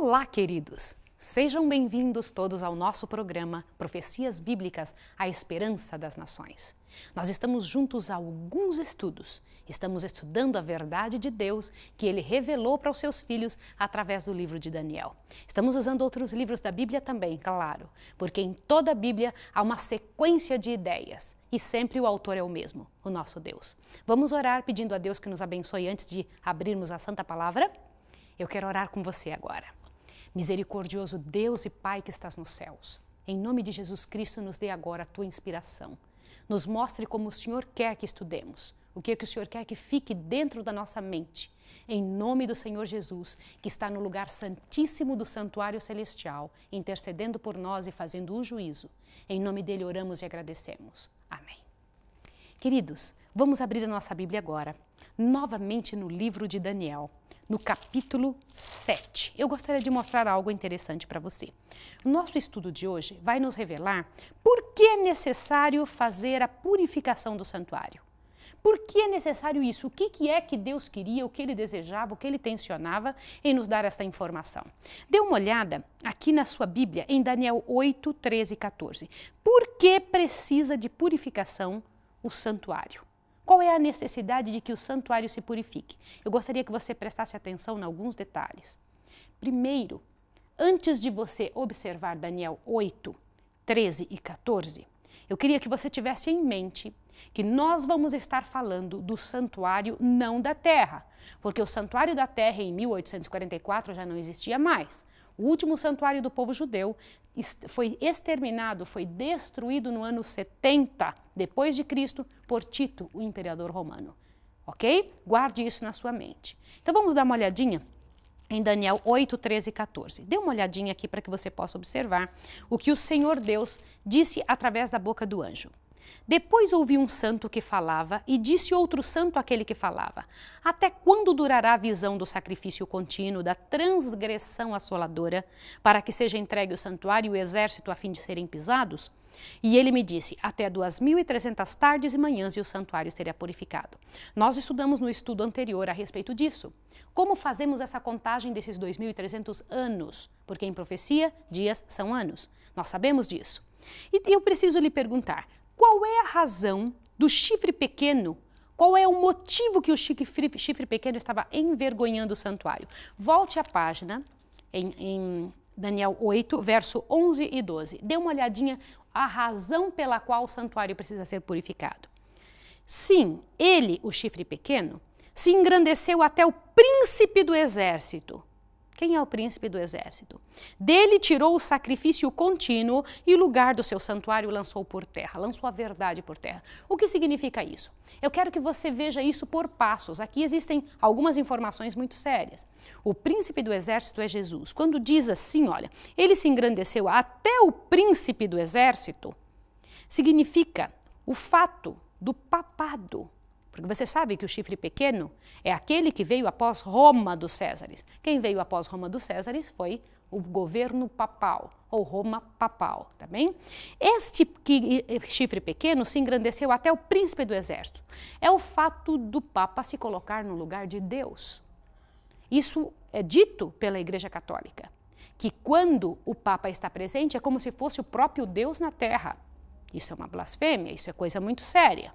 Olá, queridos! Sejam bem-vindos todos ao nosso programa Profecias Bíblicas A Esperança das Nações. Nós estamos juntos a alguns estudos. Estamos estudando a verdade de Deus que ele revelou para os seus filhos através do livro de Daniel. Estamos usando outros livros da Bíblia também, claro, porque em toda a Bíblia há uma sequência de ideias e sempre o autor é o mesmo, o nosso Deus. Vamos orar pedindo a Deus que nos abençoe antes de abrirmos a Santa Palavra? Eu quero orar com você agora. Misericordioso Deus e Pai que estás nos céus, em nome de Jesus Cristo, nos dê agora a tua inspiração. Nos mostre como o Senhor quer que estudemos, o que, é que o Senhor quer que fique dentro da nossa mente. Em nome do Senhor Jesus, que está no lugar santíssimo do santuário celestial, intercedendo por nós e fazendo o juízo. Em nome dele oramos e agradecemos. Amém. Queridos, vamos abrir a nossa Bíblia agora, novamente no livro de Daniel no capítulo 7. Eu gostaria de mostrar algo interessante para você. Nosso estudo de hoje vai nos revelar por que é necessário fazer a purificação do santuário. Por que é necessário isso? O que, que é que Deus queria, o que ele desejava, o que ele tensionava em nos dar esta informação? Dê uma olhada aqui na sua Bíblia, em Daniel 8, 13 e 14. Por que precisa de purificação o santuário? Qual é a necessidade de que o santuário se purifique? Eu gostaria que você prestasse atenção em alguns detalhes. Primeiro, antes de você observar Daniel 8, 13 e 14, eu queria que você tivesse em mente que nós vamos estar falando do santuário não da terra, porque o santuário da terra em 1844 já não existia mais. O último santuário do povo judeu foi exterminado, foi destruído no ano 70 depois de Cristo por Tito, o imperador romano. OK? Guarde isso na sua mente. Então vamos dar uma olhadinha em Daniel 8, 13 e 14. Dê uma olhadinha aqui para que você possa observar o que o Senhor Deus disse através da boca do anjo. Depois ouvi um santo que falava e disse outro santo aquele que falava: Até quando durará a visão do sacrifício contínuo, da transgressão assoladora, para que seja entregue o santuário e o exército a fim de serem pisados? E ele me disse: até 2.300 tardes e manhãs e o santuário seria purificado. Nós estudamos no estudo anterior a respeito disso. Como fazemos essa contagem desses 2.300 anos? Porque em profecia, dias são anos. Nós sabemos disso. E eu preciso lhe perguntar: qual é a razão do chifre pequeno qual é o motivo que o chifre, pequeno estava envergonhando o santuário? Volte à página em, em, Daniel 8, verso 11 e 12. Dê uma olhadinha a razão pela qual o santuário precisa ser purificado. Sim, ele, o chifre pequeno, se engrandeceu até o príncipe do exército quem é o príncipe do exército? Dele tirou o sacrifício contínuo e lugar do seu santuário lançou por terra, lançou a verdade por terra. O que significa isso? Eu quero que você veja isso por passos. Aqui existem algumas informações muito sérias. O príncipe do exército é Jesus. Quando diz assim, olha, ele se engrandeceu até o príncipe do exército, significa o fato do papado porque você sabe que o chifre pequeno é aquele que veio após Roma dos Césares. Quem veio após Roma dos Césares foi o governo papal, ou Roma papal, tá bem? Este chifre pequeno se engrandeceu até o príncipe do exército. É o fato do papa se colocar no lugar de Deus. Isso é dito pela Igreja Católica, que quando o papa está presente é como se fosse o próprio Deus na terra. Isso é uma blasfêmia, isso é coisa muito séria.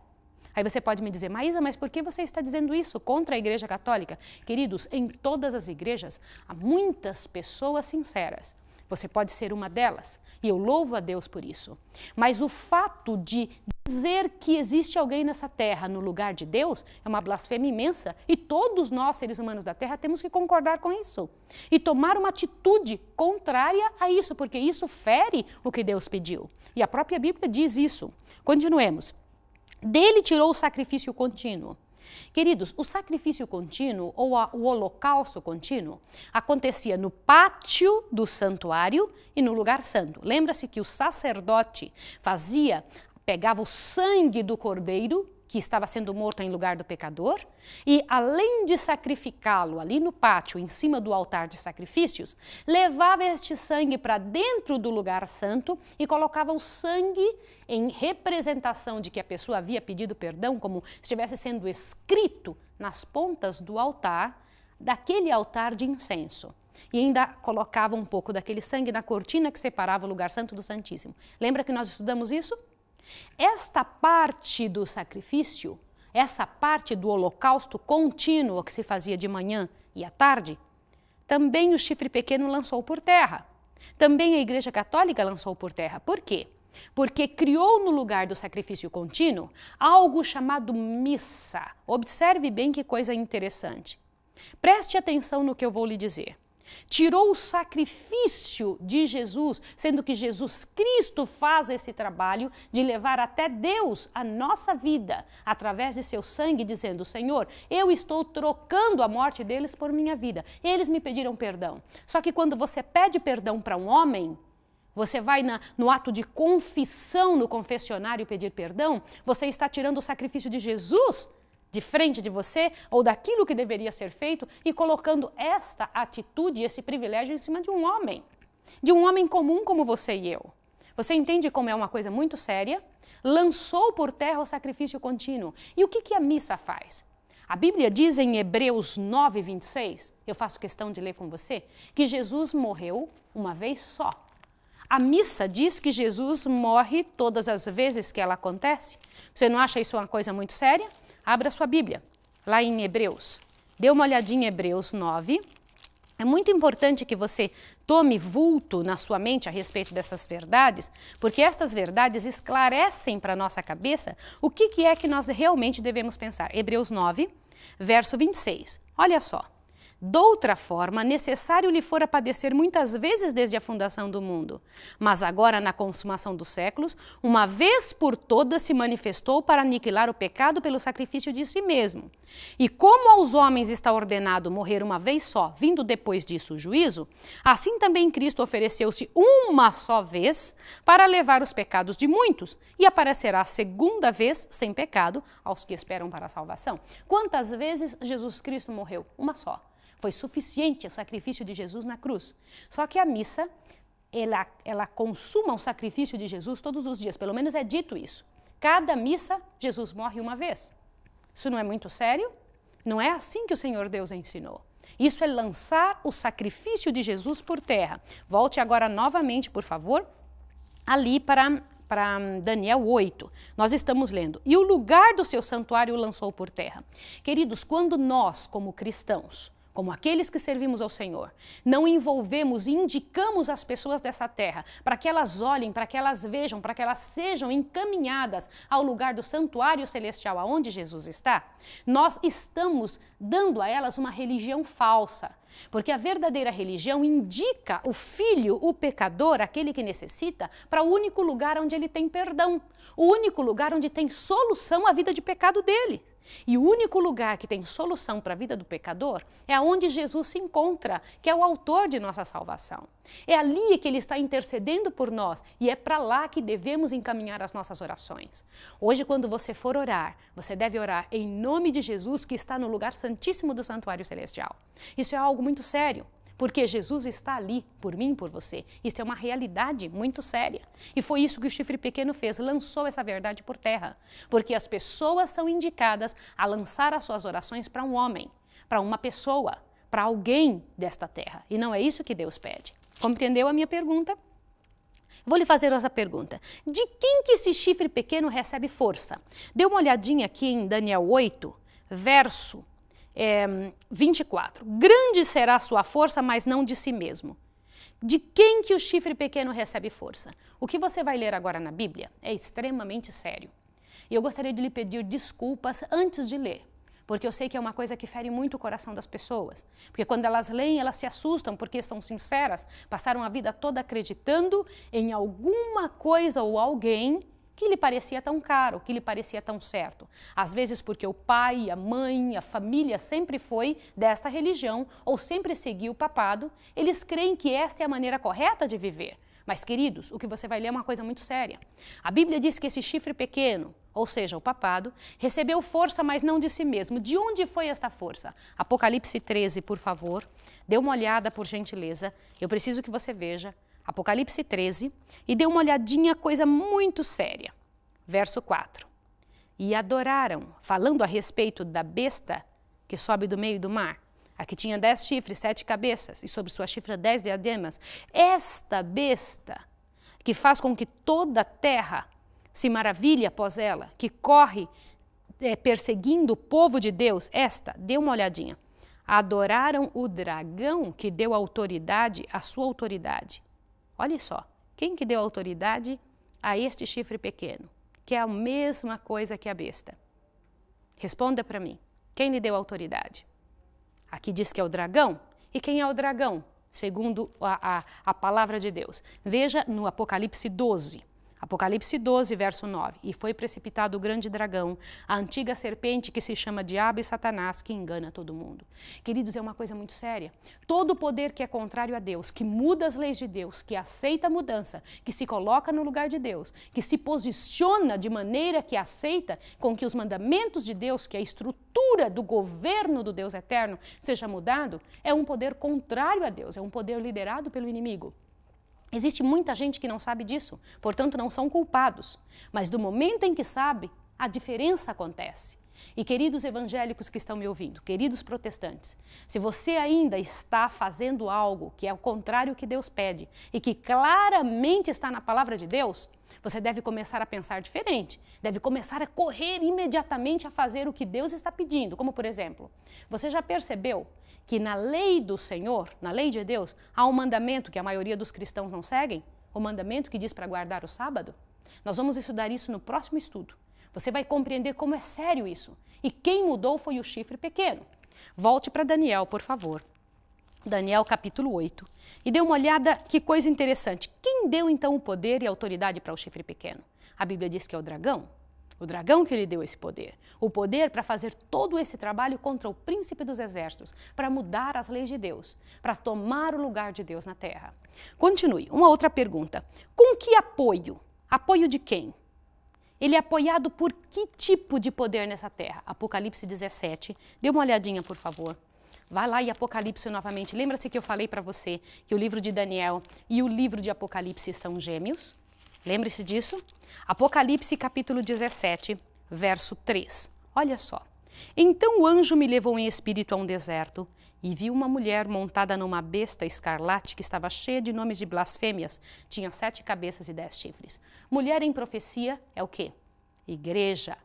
Aí você pode me dizer, Maísa, mas por que você está dizendo isso contra a Igreja Católica? Queridos, em todas as igrejas há muitas pessoas sinceras. Você pode ser uma delas, e eu louvo a Deus por isso. Mas o fato de dizer que existe alguém nessa terra no lugar de Deus é uma blasfêmia imensa, e todos nós, seres humanos da terra, temos que concordar com isso e tomar uma atitude contrária a isso, porque isso fere o que Deus pediu. E a própria Bíblia diz isso. Continuemos. Dele tirou o sacrifício contínuo. Queridos, o sacrifício contínuo ou a, o holocausto contínuo acontecia no pátio do santuário e no lugar santo. Lembra-se que o sacerdote fazia, pegava o sangue do cordeiro que estava sendo morto em lugar do pecador, e além de sacrificá-lo ali no pátio, em cima do altar de sacrifícios, levava este sangue para dentro do lugar santo e colocava o sangue em representação de que a pessoa havia pedido perdão, como estivesse sendo escrito nas pontas do altar, daquele altar de incenso e ainda colocava um pouco daquele sangue na cortina que separava o lugar santo do Santíssimo. Lembra que nós estudamos isso? Esta parte do sacrifício, essa parte do holocausto contínuo que se fazia de manhã e à tarde, também o chifre pequeno lançou por terra. Também a Igreja Católica lançou por terra. Por quê? Porque criou no lugar do sacrifício contínuo algo chamado missa. Observe bem que coisa interessante. Preste atenção no que eu vou lhe dizer tirou o sacrifício de Jesus, sendo que Jesus Cristo faz esse trabalho de levar até Deus a nossa vida através de seu sangue, dizendo: Senhor, eu estou trocando a morte deles por minha vida. Eles me pediram perdão. Só que quando você pede perdão para um homem, você vai na, no ato de confissão no confessionário pedir perdão, você está tirando o sacrifício de Jesus de frente de você ou daquilo que deveria ser feito e colocando esta atitude, esse privilégio em cima de um homem, de um homem comum como você e eu. Você entende como é uma coisa muito séria? Lançou por terra o sacrifício contínuo. E o que, que a missa faz? A Bíblia diz em Hebreus 9, 26, eu faço questão de ler com você, que Jesus morreu uma vez só. A missa diz que Jesus morre todas as vezes que ela acontece. Você não acha isso uma coisa muito séria? Abra sua Bíblia, lá em Hebreus. Dê uma olhadinha em Hebreus 9. É muito importante que você tome vulto na sua mente a respeito dessas verdades, porque estas verdades esclarecem para a nossa cabeça o que, que é que nós realmente devemos pensar. Hebreus 9, verso 26. Olha só. Doutra forma, necessário lhe fora padecer muitas vezes desde a fundação do mundo. Mas agora, na consumação dos séculos, uma vez por todas se manifestou para aniquilar o pecado pelo sacrifício de si mesmo. E como aos homens está ordenado morrer uma vez só, vindo depois disso o juízo, assim também Cristo ofereceu-se uma só vez para levar os pecados de muitos e aparecerá a segunda vez sem pecado aos que esperam para a salvação. Quantas vezes Jesus Cristo morreu? Uma só. Foi suficiente o sacrifício de Jesus na cruz. Só que a missa, ela, ela consuma o sacrifício de Jesus todos os dias, pelo menos é dito isso. Cada missa, Jesus morre uma vez. Isso não é muito sério? Não é assim que o Senhor Deus ensinou. Isso é lançar o sacrifício de Jesus por terra. Volte agora novamente, por favor, ali para, para Daniel 8. Nós estamos lendo. E o lugar do seu santuário lançou por terra. Queridos, quando nós, como cristãos, como aqueles que servimos ao Senhor, não envolvemos e indicamos as pessoas dessa terra para que elas olhem, para que elas vejam, para que elas sejam encaminhadas ao lugar do santuário celestial aonde Jesus está, nós estamos dando a elas uma religião falsa. Porque a verdadeira religião indica o filho, o pecador, aquele que necessita, para o único lugar onde ele tem perdão, o único lugar onde tem solução à vida de pecado dele. E o único lugar que tem solução para a vida do pecador é onde Jesus se encontra, que é o autor de nossa salvação. É ali que ele está intercedendo por nós e é para lá que devemos encaminhar as nossas orações. Hoje, quando você for orar, você deve orar em nome de Jesus que está no lugar santíssimo do santuário celestial. Isso é algo muito sério porque Jesus está ali por mim, por você. Isso é uma realidade muito séria. E foi isso que o chifre pequeno fez, lançou essa verdade por terra, porque as pessoas são indicadas a lançar as suas orações para um homem, para uma pessoa, para alguém desta terra. E não é isso que Deus pede. Compreendeu a minha pergunta? Vou lhe fazer outra pergunta. De quem que esse chifre pequeno recebe força? Dê uma olhadinha aqui em Daniel 8, verso é, 24. Grande será a sua força, mas não de si mesmo. De quem que o chifre pequeno recebe força? O que você vai ler agora na Bíblia é extremamente sério. E eu gostaria de lhe pedir desculpas antes de ler, porque eu sei que é uma coisa que fere muito o coração das pessoas. Porque quando elas leem, elas se assustam, porque são sinceras, passaram a vida toda acreditando em alguma coisa ou alguém que lhe parecia tão caro, que lhe parecia tão certo. Às vezes porque o pai, a mãe, a família sempre foi desta religião ou sempre seguiu o papado, eles creem que esta é a maneira correta de viver. Mas, queridos, o que você vai ler é uma coisa muito séria. A Bíblia diz que esse chifre pequeno, ou seja, o papado, recebeu força, mas não de si mesmo. De onde foi esta força? Apocalipse 13, por favor. Dê uma olhada, por gentileza. Eu preciso que você veja Apocalipse 13, e deu uma olhadinha coisa muito séria. Verso 4. E adoraram, falando a respeito da besta que sobe do meio do mar, a que tinha dez chifres, sete cabeças, e sobre sua chifra dez diademas. Esta besta, que faz com que toda a terra se maravilhe após ela, que corre é, perseguindo o povo de Deus, esta, dê uma olhadinha. Adoraram o dragão que deu autoridade à sua autoridade Olha só, quem que deu autoridade a este chifre pequeno, que é a mesma coisa que a besta? Responda para mim, quem lhe deu autoridade? Aqui diz que é o dragão. E quem é o dragão? Segundo a, a, a palavra de Deus. Veja no Apocalipse 12. Apocalipse 12, verso 9. E foi precipitado o grande dragão, a antiga serpente que se chama Diabo e Satanás, que engana todo mundo. Queridos, é uma coisa muito séria. Todo poder que é contrário a Deus, que muda as leis de Deus, que aceita a mudança, que se coloca no lugar de Deus, que se posiciona de maneira que aceita com que os mandamentos de Deus, que é a estrutura do governo do Deus eterno, seja mudado, é um poder contrário a Deus, é um poder liderado pelo inimigo. Existe muita gente que não sabe disso, portanto não são culpados. Mas do momento em que sabe, a diferença acontece. E queridos evangélicos que estão me ouvindo, queridos protestantes, se você ainda está fazendo algo que é o contrário que Deus pede e que claramente está na palavra de Deus, você deve começar a pensar diferente, deve começar a correr imediatamente a fazer o que Deus está pedindo. Como, por exemplo, você já percebeu que na lei do Senhor, na lei de Deus, há um mandamento que a maioria dos cristãos não seguem? O mandamento que diz para guardar o sábado? Nós vamos estudar isso no próximo estudo. Você vai compreender como é sério isso. E quem mudou foi o chifre pequeno. Volte para Daniel, por favor. Daniel capítulo 8. E dê uma olhada, que coisa interessante. Quem deu então o poder e a autoridade para o chifre pequeno? A Bíblia diz que é o dragão. O dragão que lhe deu esse poder. O poder para fazer todo esse trabalho contra o príncipe dos exércitos, para mudar as leis de Deus, para tomar o lugar de Deus na terra. Continue. Uma outra pergunta. Com que apoio? Apoio de quem? Ele é apoiado por que tipo de poder nessa terra? Apocalipse 17. Dê uma olhadinha, por favor. Vai lá em Apocalipse novamente. Lembra-se que eu falei para você que o livro de Daniel e o livro de Apocalipse são gêmeos? Lembre-se disso? Apocalipse capítulo 17, verso 3. Olha só. Então o anjo me levou em espírito a um deserto e vi uma mulher montada numa besta escarlate que estava cheia de nomes de blasfêmias, tinha sete cabeças e dez chifres. Mulher em profecia é o quê? Igreja,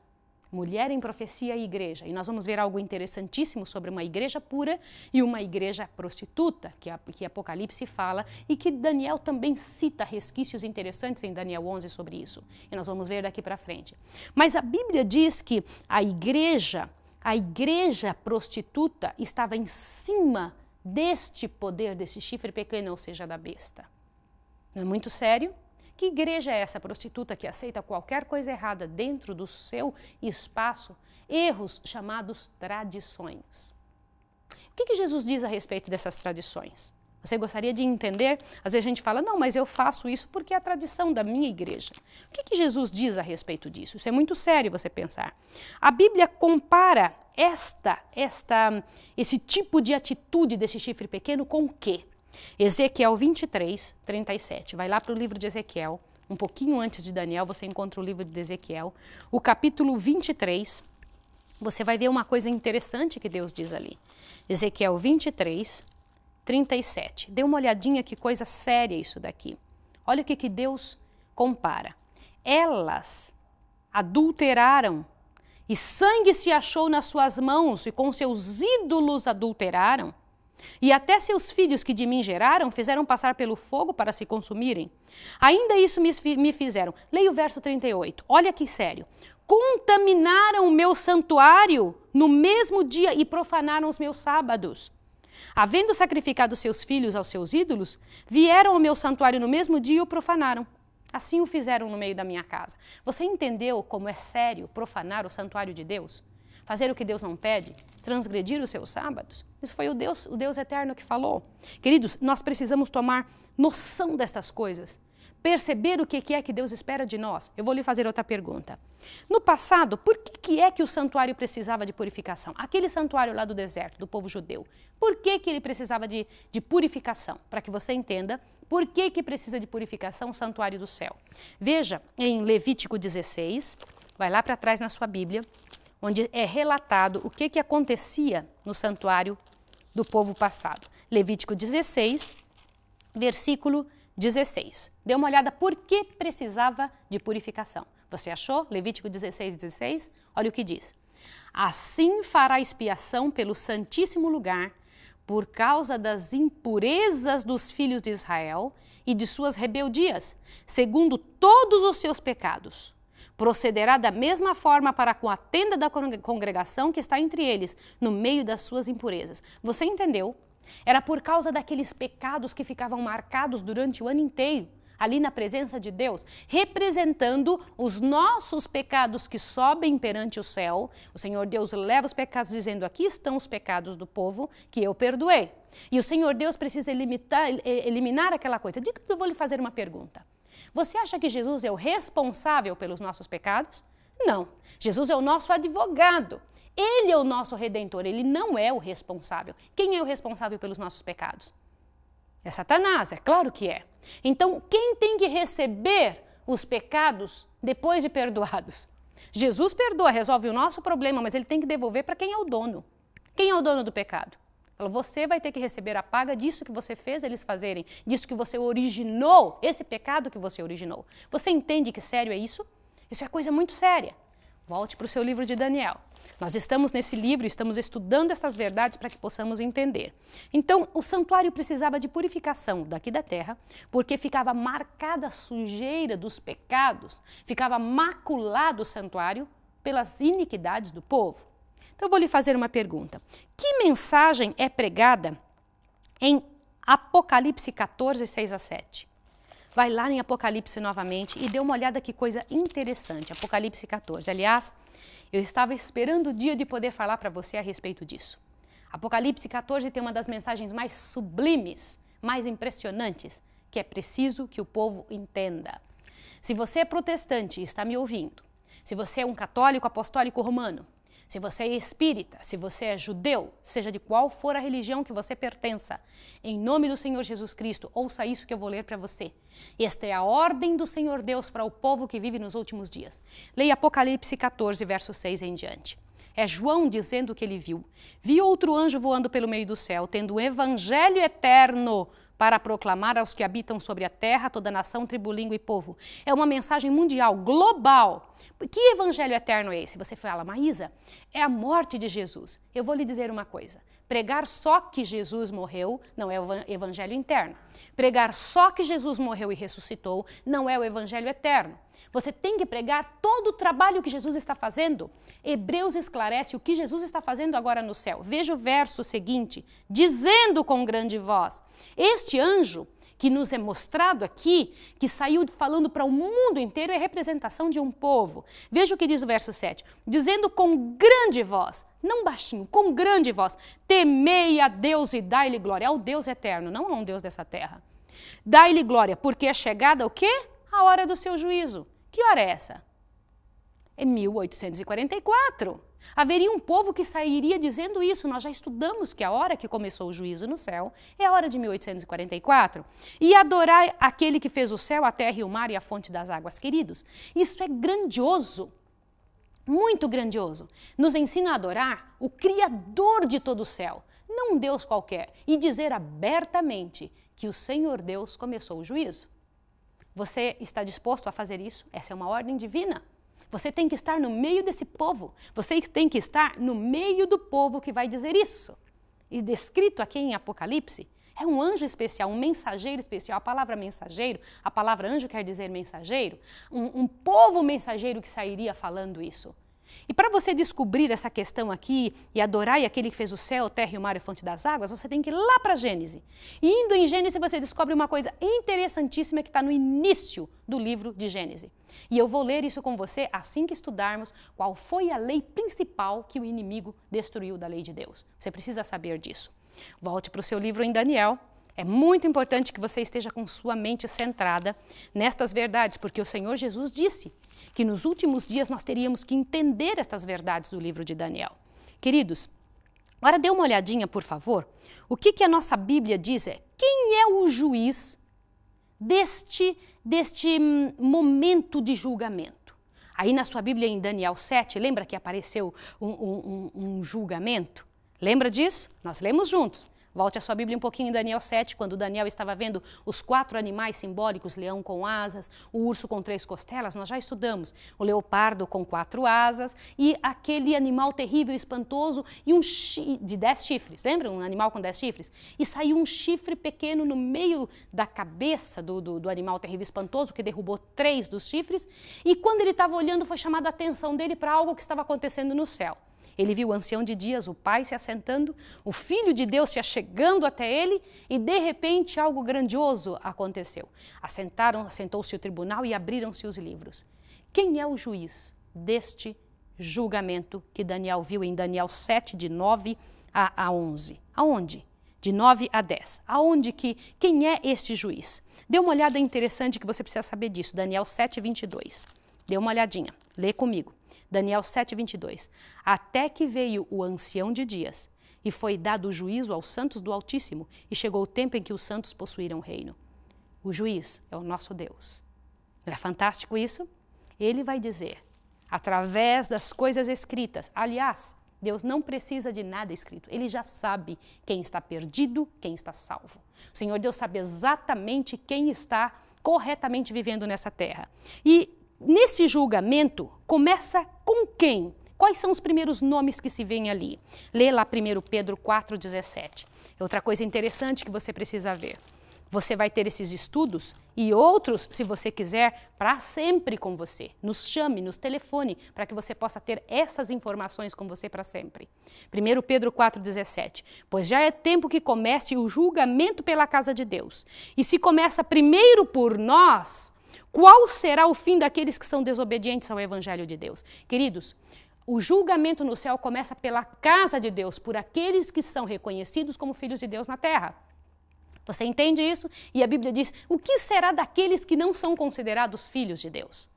Mulher em Profecia e Igreja. E nós vamos ver algo interessantíssimo sobre uma igreja pura e uma igreja prostituta, que, a, que Apocalipse fala e que Daniel também cita resquícios interessantes em Daniel 11 sobre isso. E nós vamos ver daqui para frente. Mas a Bíblia diz que a igreja, a igreja prostituta estava em cima deste poder, desse chifre pequeno, ou seja, da besta. Não é muito sério? Que igreja é essa prostituta que aceita qualquer coisa errada dentro do seu espaço? Erros chamados tradições. O que, que Jesus diz a respeito dessas tradições? Você gostaria de entender? Às vezes a gente fala, não, mas eu faço isso porque é a tradição da minha igreja. O que, que, Jesus diz a respeito disso? Isso é muito sério você pensar. A Bíblia compara esta, esta, esse tipo de atitude desse chifre pequeno com o quê? Ezequiel 23, 37. Vai lá para o livro de Ezequiel, um pouquinho antes de Daniel, você encontra o livro de Ezequiel. O capítulo 23, você vai ver uma coisa interessante que Deus diz ali. Ezequiel 23, 37. Dê uma olhadinha que coisa séria isso daqui. Olha o que, que Deus compara. Elas adulteraram e sangue se achou nas suas mãos e com seus ídolos adulteraram e até seus filhos que de mim geraram fizeram passar pelo fogo para se consumirem. Ainda isso me fizeram. Leia o verso 38. Olha que sério. Contaminaram o meu santuário no mesmo dia e profanaram os meus sábados. Havendo sacrificado seus filhos aos seus ídolos, vieram ao meu santuário no mesmo dia e o profanaram. Assim o fizeram no meio da minha casa. Você entendeu como é sério profanar o santuário de Deus? fazer o que Deus não pede, transgredir os seus sábados. Isso foi o Deus, o Deus eterno que falou. Queridos, nós precisamos tomar noção destas coisas, perceber o que é que Deus espera de nós. Eu vou lhe fazer outra pergunta. No passado, por que, que é que o santuário precisava de purificação? Aquele santuário lá do deserto, do povo judeu, por que, que ele precisava de, de purificação? Para que você entenda por que, que precisa de purificação o santuário do céu. Veja em Levítico 16, vai lá para trás na sua Bíblia, onde é relatado o que, que acontecia no santuário do povo passado. Levítico 16, versículo 16. Dê uma olhada por que precisava de purificação. Você achou? Levítico 16, 16? Olha o que diz. Assim fará expiação pelo Santíssimo Lugar, por causa das impurezas dos filhos de Israel e de suas rebeldias, segundo todos os seus pecados procederá da mesma forma para com a tenda da congregação que está entre eles, no meio das suas impurezas. Você entendeu? Era por causa daqueles pecados que ficavam marcados durante o ano inteiro, ali na presença de Deus, representando os nossos pecados que sobem perante o céu. O Senhor Deus leva os pecados, dizendo: Aqui estão os pecados do povo que eu perdoei. E o Senhor Deus precisa eliminar, eliminar aquela coisa. Digo que eu vou lhe fazer uma pergunta. Você acha que Jesus é o responsável pelos nossos pecados? Não. Jesus é o nosso advogado. Ele é o nosso redentor, ele não é o responsável. Quem é o responsável pelos nossos pecados? É Satanás, é claro que é. Então, quem tem que receber os pecados depois de perdoados? Jesus perdoa, resolve o nosso problema, mas ele tem que devolver para quem é o dono. Quem é o dono do pecado? você vai ter que receber a paga disso que você fez eles fazerem, disso que você originou, esse pecado que você originou. Você entende que sério é isso? Isso é coisa muito séria. Volte para o seu livro de Daniel. Nós estamos nesse livro, estamos estudando estas verdades para que possamos entender. Então, o santuário precisava de purificação daqui da terra, porque ficava marcada a sujeira dos pecados, ficava maculado o santuário pelas iniquidades do povo. Então, vou lhe fazer uma pergunta: que mensagem é pregada em Apocalipse 14, 6 a 7? Vai lá em Apocalipse novamente e dê uma olhada que coisa interessante. Apocalipse 14. Aliás, eu estava esperando o dia de poder falar para você a respeito disso. Apocalipse 14 tem uma das mensagens mais sublimes, mais impressionantes, que é preciso que o povo entenda. Se você é protestante e está me ouvindo, se você é um católico apostólico romano, se você é espírita, se você é judeu, seja de qual for a religião que você pertença, em nome do Senhor Jesus Cristo, ouça isso que eu vou ler para você. Esta é a ordem do Senhor Deus para o povo que vive nos últimos dias. Leia Apocalipse 14, verso 6 em diante. É João dizendo o que ele viu. Vi outro anjo voando pelo meio do céu, tendo o um evangelho eterno para proclamar aos que habitam sobre a terra toda nação, tribo, língua e povo. É uma mensagem mundial, global. Que evangelho eterno é esse? Você fala, Maísa, é a morte de Jesus. Eu vou lhe dizer uma coisa. Pregar só que Jesus morreu não é o evangelho interno. Pregar só que Jesus morreu e ressuscitou não é o evangelho eterno. Você tem que pregar todo o trabalho que Jesus está fazendo. Hebreus esclarece o que Jesus está fazendo agora no céu. Veja o verso seguinte: dizendo com grande voz: Este anjo que nos é mostrado aqui, que saiu falando para o mundo inteiro, é representação de um povo. Veja o que diz o verso 7. Dizendo com grande voz, não baixinho, com grande voz: Temei a Deus e dai-lhe glória, ao Deus eterno, não a um Deus dessa terra. Dai-lhe glória, porque é chegada o quê? A hora do seu juízo. Que hora é essa? É 1844. Haveria um povo que sairia dizendo isso. Nós já estudamos que a hora que começou o juízo no céu é a hora de 1844. E adorar aquele que fez o céu, a terra e o mar e a fonte das águas, queridos. Isso é grandioso. Muito grandioso. Nos ensina a adorar o Criador de todo o céu, não um Deus qualquer, e dizer abertamente que o Senhor Deus começou o juízo. Você está disposto a fazer isso? Essa é uma ordem divina. Você tem que estar no meio desse povo. Você tem que estar no meio do povo que vai dizer isso. E descrito aqui em Apocalipse, é um anjo especial, um mensageiro especial. A palavra mensageiro, a palavra anjo quer dizer mensageiro. Um, um povo mensageiro que sairia falando isso. E para você descobrir essa questão aqui e adorar e aquele que fez o céu, a terra e o mar e a fonte das águas, você tem que ir lá para Gênesis. indo em Gênesis, você descobre uma coisa interessantíssima que está no início do livro de Gênesis. E eu vou ler isso com você assim que estudarmos qual foi a lei principal que o inimigo destruiu da lei de Deus. Você precisa saber disso. Volte para o seu livro em Daniel. É muito importante que você esteja com sua mente centrada nestas verdades, porque o Senhor Jesus disse que nos últimos dias nós teríamos que entender estas verdades do livro de Daniel. Queridos, agora dê uma olhadinha, por favor. O que, que a nossa Bíblia diz é: quem é o juiz deste, deste hum, momento de julgamento? Aí na sua Bíblia, em Daniel 7, lembra que apareceu um, um, um julgamento? Lembra disso? Nós lemos juntos. Volte a sua Bíblia um pouquinho em Daniel 7, quando Daniel estava vendo os quatro animais simbólicos: leão com asas, o urso com três costelas, nós já estudamos, o leopardo com quatro asas e aquele animal terrível, espantoso e um de dez chifres. Lembra um animal com dez chifres? E saiu um chifre pequeno no meio da cabeça do, do, do animal terrível, espantoso, que derrubou três dos chifres. E quando ele estava olhando, foi chamada a atenção dele para algo que estava acontecendo no céu. Ele viu o ancião de dias, o pai se assentando, o filho de Deus se achegando até ele e de repente algo grandioso aconteceu. Assentaram, assentou-se o tribunal e abriram-se os livros. Quem é o juiz deste julgamento que Daniel viu em Daniel 7 de 9 a, a 11? Aonde? de 9 a 10. Aonde que, quem é este juiz? Dê uma olhada interessante que você precisa saber disso, Daniel 7, 22. Dê uma olhadinha, lê comigo. Daniel 7:22. Até que veio o ancião de dias, e foi dado o juízo aos santos do Altíssimo, e chegou o tempo em que os santos possuíram o reino. O juiz é o nosso Deus. Não é fantástico isso? Ele vai dizer, através das coisas escritas. Aliás, Deus não precisa de nada escrito, ele já sabe quem está perdido, quem está salvo. O Senhor Deus sabe exatamente quem está corretamente vivendo nessa terra. E Nesse julgamento, começa com quem? Quais são os primeiros nomes que se vêm ali? Lê lá primeiro Pedro 4,17. É outra coisa interessante que você precisa ver. Você vai ter esses estudos e outros, se você quiser, para sempre com você. Nos chame, nos telefone, para que você possa ter essas informações com você para sempre. 1 Pedro 4,17. Pois já é tempo que comece o julgamento pela casa de Deus. E se começa primeiro por nós, qual será o fim daqueles que são desobedientes ao Evangelho de Deus? Queridos, o julgamento no céu começa pela casa de Deus, por aqueles que são reconhecidos como filhos de Deus na terra. Você entende isso? E a Bíblia diz: o que será daqueles que não são considerados filhos de Deus?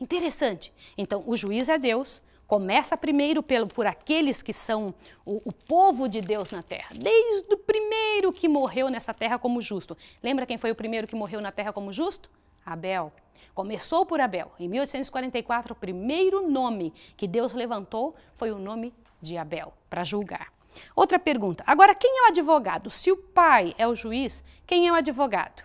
Interessante. Então, o juiz é Deus, começa primeiro pelo, por aqueles que são o, o, povo de Deus na terra, desde o primeiro que morreu nessa terra como justo. Lembra quem foi o primeiro que morreu na terra como justo? Abel. Começou por Abel. Em 1844, o primeiro nome que Deus levantou foi o nome de Abel, para julgar. Outra pergunta. Agora, quem é o advogado? Se o pai é o juiz, quem é o advogado?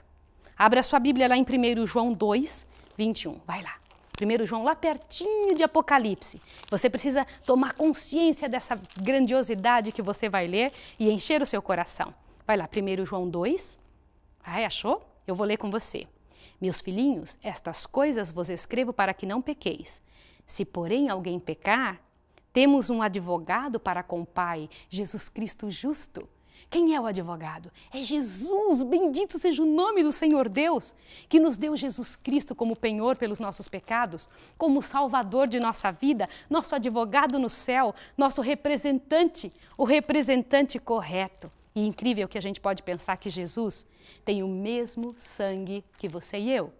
Abra sua Bíblia lá em 1 João 2, 21. Vai lá. 1 João, lá pertinho de Apocalipse. Você precisa tomar consciência dessa grandiosidade que você vai ler e encher o seu coração. Vai lá, 1 João 2. Ai, achou? Eu vou ler com você. Meus filhinhos, estas coisas vos escrevo para que não pequeis. Se, porém, alguém pecar, temos um advogado para com o Pai, Jesus Cristo justo. Quem é o advogado? É Jesus, bendito seja o nome do Senhor Deus, que nos deu Jesus Cristo como penhor pelos nossos pecados, como salvador de nossa vida, nosso advogado no céu, nosso representante, o representante correto. E incrível que a gente pode pensar que Jesus tem o mesmo sangue que você e eu.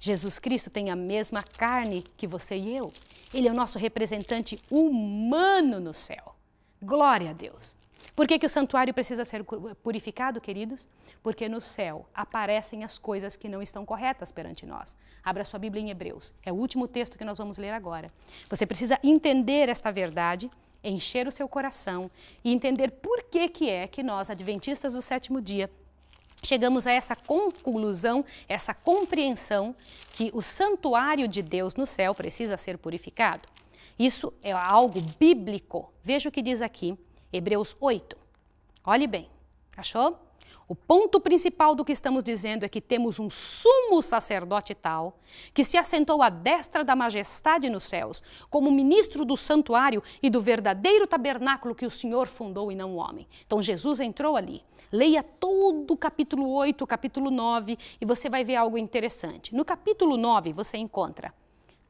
Jesus Cristo tem a mesma carne que você e eu. Ele é o nosso representante humano no céu. Glória a Deus. Por que, que o santuário precisa ser purificado, queridos? Porque no céu aparecem as coisas que não estão corretas perante nós. Abra sua Bíblia em Hebreus. É o último texto que nós vamos ler agora. Você precisa entender esta verdade, encher o seu coração e entender por que, que é que nós, adventistas do sétimo dia, chegamos a essa conclusão, essa compreensão que o santuário de Deus no céu precisa ser purificado. Isso é algo bíblico. Veja o que diz aqui, Hebreus 8. Olhe bem, achou? O ponto principal do que estamos dizendo é que temos um sumo sacerdote tal, que se assentou à destra da majestade nos céus, como ministro do santuário e do verdadeiro tabernáculo que o Senhor fundou e não o homem. Então Jesus entrou ali Leia todo o capítulo 8, capítulo 9 e você vai ver algo interessante. No capítulo 9 você encontra,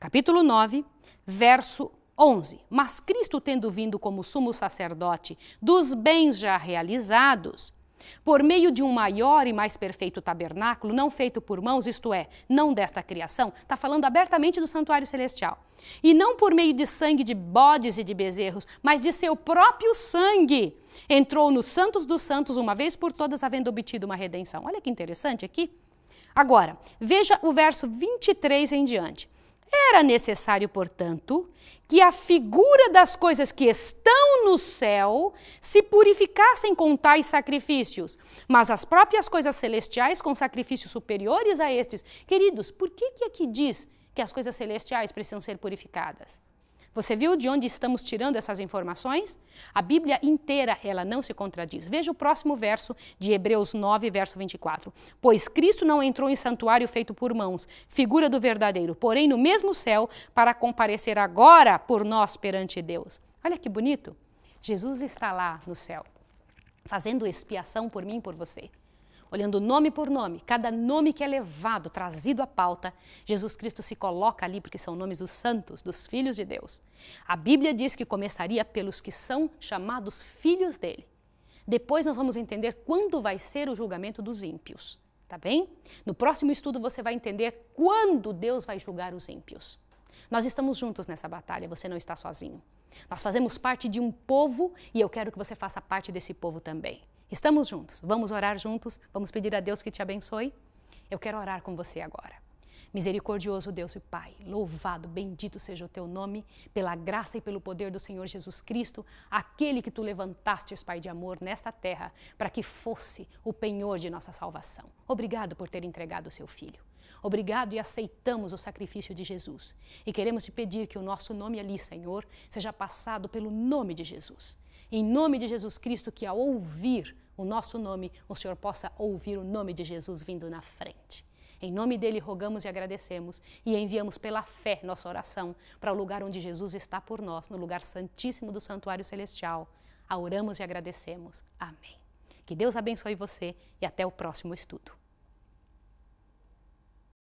capítulo 9, verso 11. Mas Cristo, tendo vindo como sumo sacerdote dos bens já realizados, por meio de um maior e mais perfeito tabernáculo, não feito por mãos, isto é, não desta criação, está falando abertamente do santuário celestial. E não por meio de sangue de bodes e de bezerros, mas de seu próprio sangue. Entrou nos Santos dos Santos uma vez por todas, havendo obtido uma redenção. Olha que interessante aqui. Agora, veja o verso 23 em diante. Era necessário, portanto, que a figura das coisas que estão no céu se purificassem com tais sacrifícios. Mas as próprias coisas celestiais com sacrifícios superiores a estes. Queridos, por que, que aqui diz que as coisas celestiais precisam ser purificadas? Você viu de onde estamos tirando essas informações? A Bíblia inteira ela não se contradiz. Veja o próximo verso de Hebreus 9, verso 24. Pois Cristo não entrou em santuário feito por mãos, figura do verdadeiro, porém no mesmo céu para comparecer agora por nós perante Deus. Olha que bonito. Jesus está lá no céu, fazendo expiação por mim e por você olhando nome por nome, cada nome que é levado, trazido à pauta, Jesus Cristo se coloca ali porque são nomes dos santos, dos filhos de Deus. A Bíblia diz que começaria pelos que são chamados filhos dele. Depois nós vamos entender quando vai ser o julgamento dos ímpios, tá bem? No próximo estudo você vai entender quando Deus vai julgar os ímpios. Nós estamos juntos nessa batalha, você não está sozinho. Nós fazemos parte de um povo e eu quero que você faça parte desse povo também. Estamos juntos, vamos orar juntos, vamos pedir a Deus que te abençoe. Eu quero orar com você agora. Misericordioso Deus e Pai, louvado, bendito seja o teu nome, pela graça e pelo poder do Senhor Jesus Cristo, aquele que tu levantaste, Pai de amor, nesta terra, para que fosse o penhor de nossa salvação. Obrigado por ter entregado o seu filho. Obrigado e aceitamos o sacrifício de Jesus. E queremos te pedir que o nosso nome ali, Senhor, seja passado pelo nome de Jesus. Em nome de Jesus Cristo, que ao ouvir o nosso nome, o Senhor possa ouvir o nome de Jesus vindo na frente. Em nome dele rogamos e agradecemos e enviamos pela fé nossa oração para o lugar onde Jesus está por nós, no lugar santíssimo do santuário celestial. A oramos e agradecemos. Amém. Que Deus abençoe você e até o próximo estudo.